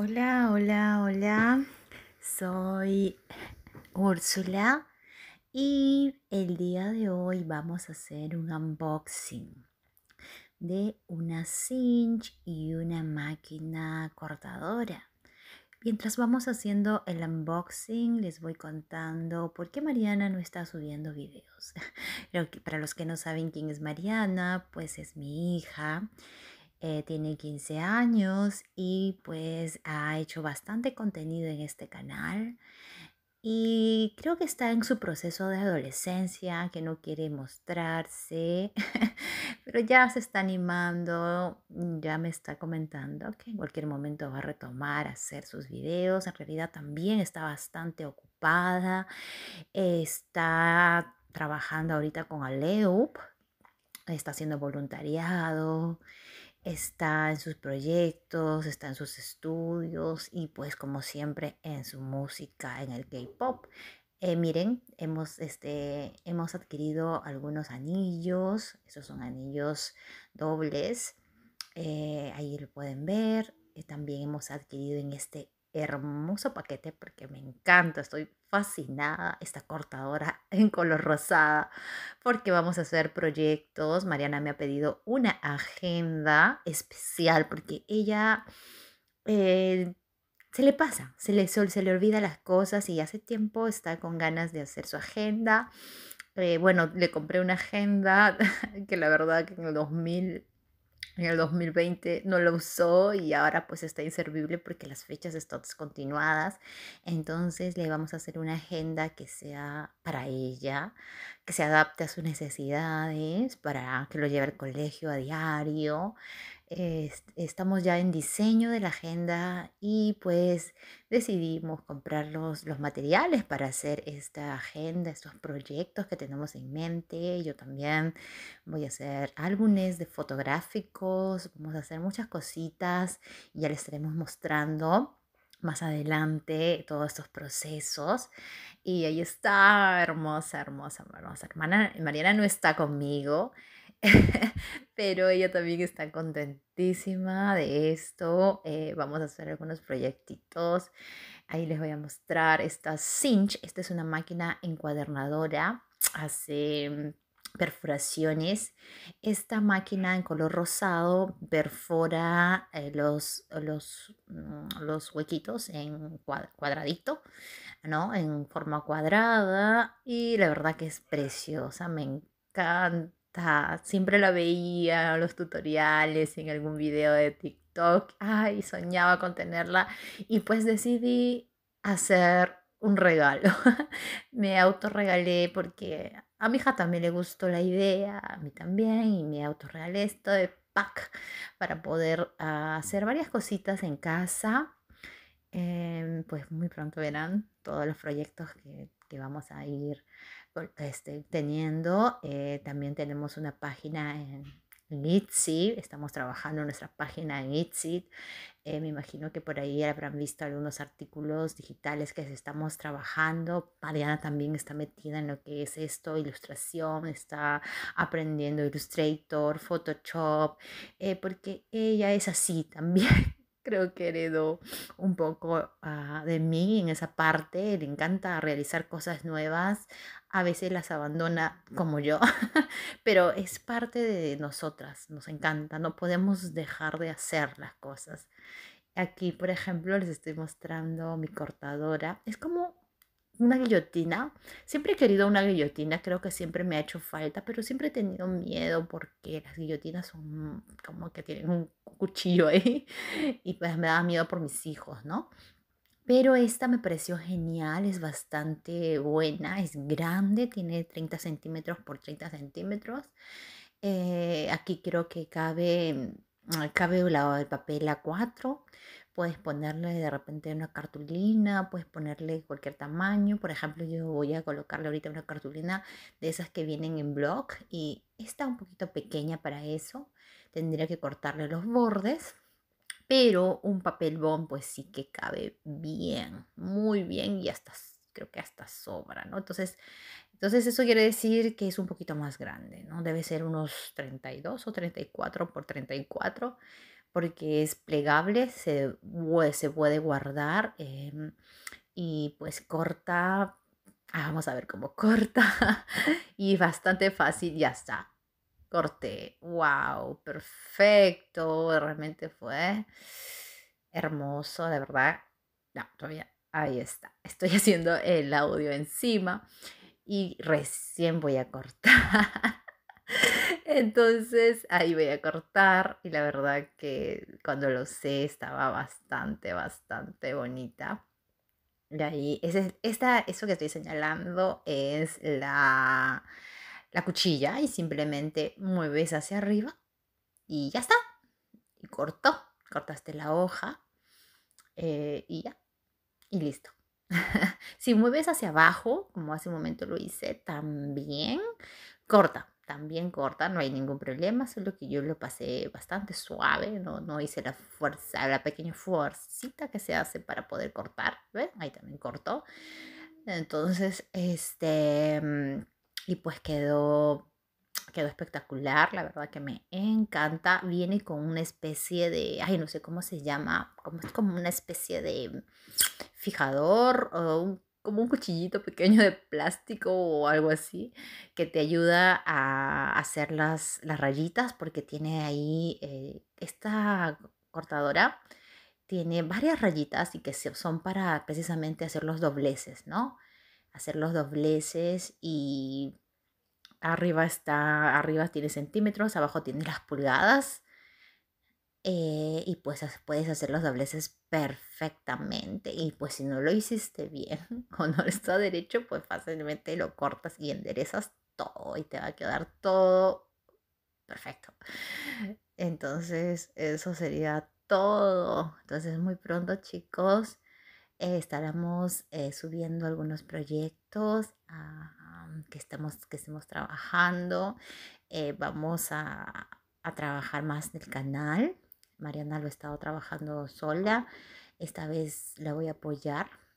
Hola, hola, hola. Soy Úrsula y el día de hoy vamos a hacer un unboxing de una cinch y una máquina cortadora. Mientras vamos haciendo el unboxing, les voy contando por qué Mariana no está subiendo videos. para los que no saben quién es Mariana, pues es mi hija eh, tiene 15 años y pues ha hecho bastante contenido en este canal. Y creo que está en su proceso de adolescencia, que no quiere mostrarse, pero ya se está animando, ya me está comentando que en cualquier momento va a retomar a hacer sus videos. En realidad también está bastante ocupada, está trabajando ahorita con Aleup, está haciendo voluntariado, está en sus proyectos, está en sus estudios y pues como siempre en su música, en el K-Pop. Eh, miren, hemos, este, hemos adquirido algunos anillos, estos son anillos dobles, eh, ahí lo pueden ver. Eh, también hemos adquirido en este hermoso paquete porque me encanta, estoy fascinada esta cortadora en color rosada porque vamos a hacer proyectos. Mariana me ha pedido una agenda especial porque ella eh, se le pasa, se le, se le olvida las cosas y hace tiempo está con ganas de hacer su agenda. Eh, bueno, le compré una agenda que la verdad que en el 2000 en el 2020 no lo usó y ahora pues está inservible porque las fechas están descontinuadas. Entonces le vamos a hacer una agenda que sea para ella, que se adapte a sus necesidades, para que lo lleve al colegio a diario, estamos ya en diseño de la agenda y pues decidimos comprar los, los, materiales para hacer esta agenda, estos proyectos que tenemos en mente. Yo también voy a hacer álbumes de fotográficos, vamos a hacer muchas cositas y ya les estaremos mostrando más adelante todos estos procesos. Y ahí está, hermosa, hermosa, hermosa hermana. Mariana no está conmigo, pero ella también está contenta de esto. Eh, vamos a hacer algunos proyectitos. Ahí les voy a mostrar esta cinch. Esta es una máquina encuadernadora. Hace mm, perforaciones. Esta máquina en color rosado perfora eh, los, los, mm, los, huequitos en cuadradito, ¿no? En forma cuadrada y la verdad que es preciosa, me encanta siempre la veía en los tutoriales, en algún video de TikTok, ay, soñaba con tenerla y pues decidí hacer un regalo. me autorregalé porque a mi hija también le gustó la idea, a mí también, y me autorregalé esto de pack para poder ah, hacer varias cositas en casa. Em, pues muy pronto verán todos los proyectos que, que vamos a ir este, teniendo. Eh, también tenemos una página en, Etsy, estamos trabajando en nuestra página en Etsy. Eh, me imagino que por ahí habrán visto algunos artículos digitales que estamos trabajando. Mariana también está metida en lo que es esto, ilustración, está aprendiendo Illustrator, Photoshop, eh, porque ella es así también. Creo que heredó un poco ah, de mí en esa parte. Le encanta realizar cosas nuevas, a veces las abandona mm. como yo, pero es parte de nosotras, nos encanta, no podemos dejar de hacer las cosas. Aquí, por ejemplo, les estoy mostrando mi cortadora. Es como una guillotina. Siempre he querido una guillotina, creo que siempre me ha hecho falta, pero siempre he tenido miedo porque las guillotinas son como que tienen un cuchillo ahí y pues me daba miedo por mis hijos, ¿no? Pero esta me pareció genial, es bastante buena, es grande, tiene 30 centímetros por 30 centímetros. Eh, aquí creo que cabe, mm, ah, cabe lado el papel A4. Puedes ponerle de repente una cartulina, puedes ponerle cualquier tamaño. Por ejemplo, yo voy a colocarle ahorita una cartulina de esas que vienen en blog, y está un poquito pequeña para eso. Tendría que cortarle los bordes pero un papel bond pues sí que cabe bien, muy bien y hasta creo que hasta sobra, ¿no? Entonces, entonces eso quiere decir que es un poquito más grande, ¿no? Debe ser unos 32 o 34 por 34 porque es plegable, se, se puede guardar em, y pues corta, ah, vamos a ver cómo corta y bastante fácil, ya está corté. ¡Wow! Perfecto. Realmente fue hermoso, de verdad. No, todavía ahí está. Estoy haciendo el audio encima y recién voy a cortar. Entonces ahí voy a cortar y la verdad que cuando lo sé estaba bastante, bastante bonita. Y ahí, ese, esta, eso que estoy señalando es la la cuchilla y simplemente mueves hacia arriba y ya está. Y cortó, cortaste la hoja eh, y ya, y listo. si mueves hacia abajo, como hace un momento lo hice, también corta, también corta, no hay ningún problema, solo que yo lo pasé bastante suave, no, no hice la fuerza, la pequeña fuercita que se hace para poder cortar, ves Ahí también cortó. Entonces, este mm, y pues quedó quedó espectacular, la verdad que me encanta. Viene con una especie de, ay, no sé cómo se llama, como es como una especie de fijador o como un cuchillito pequeño de plástico o algo así que te ayuda a hacer las, rayitas porque tiene ahí eh, esta cortadora tiene varias rayitas y que son para precisamente hacer los dobleces, ¿no? hacer los dobleces y arriba está, arriba tiene centímetros, abajo tiene las pulgadas. Eh, y pues puedes hacer los dobleces perfectamente. Y pues si no lo hiciste bien o no está derecho, pues fácilmente lo cortas y enderezas todo y te va a quedar todo perfecto. Entonces, eso sería todo. Entonces, muy pronto, chicos, estaremos eh, subiendo algunos proyectos ah, que, estemos, trabajando. Eh, vamos a, a, trabajar más en el canal. Mariana lo ha estado trabajando sola. Esta vez la voy a apoyar